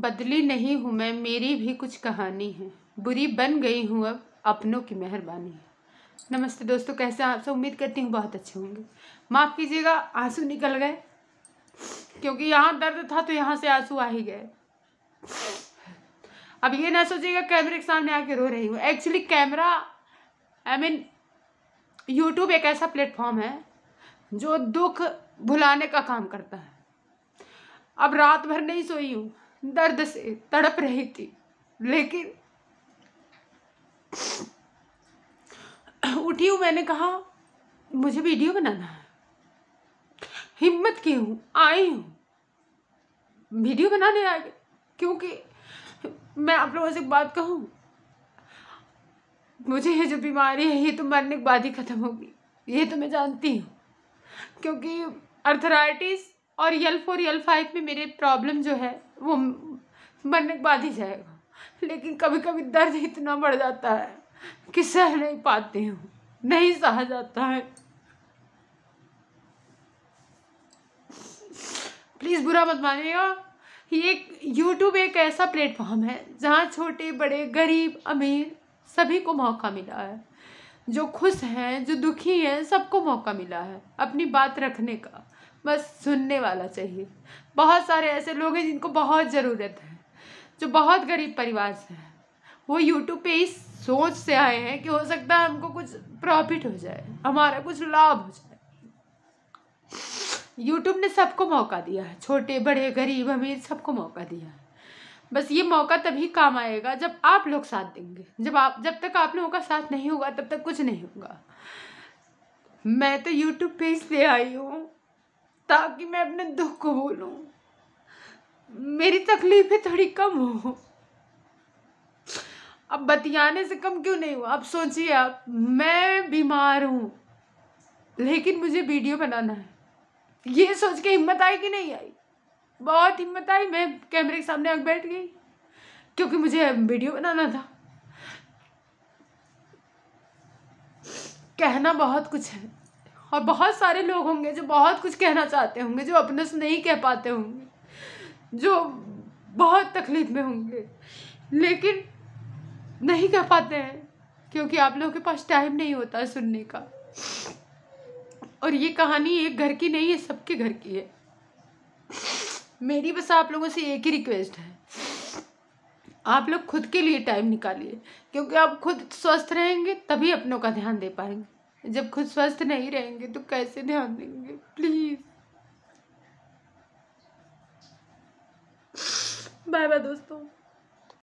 बदली नहीं हूँ मैं मेरी भी कुछ कहानी है बुरी बन गई हूँ अब अपनों की मेहरबानी है नमस्ते दोस्तों कैसे आपसे उम्मीद करती हूँ बहुत अच्छे होंगे माफ़ कीजिएगा आंसू निकल गए क्योंकि यहाँ दर्द था तो यहाँ से आंसू आ ही गए अब ये ना सोचिएगा कैमरे के सामने आके रो रही हूँ actually camera I mean YouTube एक ऐसा प्लेटफॉर्म है जो दुख भुलाने का काम करता है अब रात भर नहीं सोई हूँ दर्द से तड़प रही थी लेकिन उठी हूँ मैंने कहा मुझे वीडियो बनाना है हिम्मत की हूँ आई हूँ वीडियो बनाने आ गई क्योंकि मैं आप लोगों से एक बात कहूँ मुझे ये जो बीमारी है ये तो मरने के बाद ही ख़त्म होगी ये तो मैं जानती हूँ क्योंकि अर्थराइटिस और यल फोर यल फाइव में मेरे प्रॉब्लम जो है वो मरने के बाद ही जाएगा लेकिन कभी कभी दर्द इतना बढ़ जाता है कि सह नहीं पाती हूँ नहीं सहा जाता है प्लीज़ बुरा मत मानिएगा ये यूट्यूब एक ऐसा प्लेटफॉर्म है जहाँ छोटे बड़े गरीब अमीर सभी को मौका मिला है जो खुश हैं जो दुखी हैं सबको मौका मिला है अपनी बात रखने का बस सुनने वाला चाहिए बहुत सारे ऐसे लोग हैं जिनको बहुत ज़रूरत है जो बहुत गरीब परिवार से हैं वो यूट्यूब पे इस सोच से आए हैं कि हो सकता है हमको कुछ प्रॉफिट हो जाए हमारा कुछ लाभ हो जाए यूट्यूब ने सबको मौका दिया है छोटे बड़े गरीब अमीर सबको मौका दिया है बस ये मौका तभी काम आएगा जब आप लोग साथ देंगे जब आप जब तक आप लोगों का साथ नहीं होगा तब तक कुछ नहीं होगा मैं तो यूट्यूब पे इसलिए आई हूँ ताकि मैं अपने दुख को भूलूं मेरी तकलीफें थोड़ी कम हो अब बतियाने से कम क्यों नहीं हुआ अब सोचिए आप मैं बीमार हूँ लेकिन मुझे वीडियो बनाना है ये सोच के हिम्मत आई कि नहीं आई बहुत हिम्मत आई मैं कैमरे के सामने आग बैठ गई क्योंकि मुझे वीडियो बनाना था कहना बहुत कुछ है और बहुत सारे लोग होंगे जो बहुत कुछ कहना चाहते होंगे जो अपने से नहीं कह पाते होंगे जो बहुत तकलीफ में होंगे लेकिन नहीं कह पाते हैं क्योंकि आप लोगों के पास टाइम नहीं होता है सुनने का और ये कहानी एक घर की नहीं है सबके घर की है मेरी बस आप लोगों से एक ही रिक्वेस्ट है आप लोग खुद के लिए टाइम निकालिए क्योंकि आप खुद स्वस्थ रहेंगे तभी अपनों का ध्यान दे पाएंगे जब खुद स्वस्थ नहीं रहेंगे तो कैसे ध्यान देंगे प्लीज़ बाय बाय दोस्तों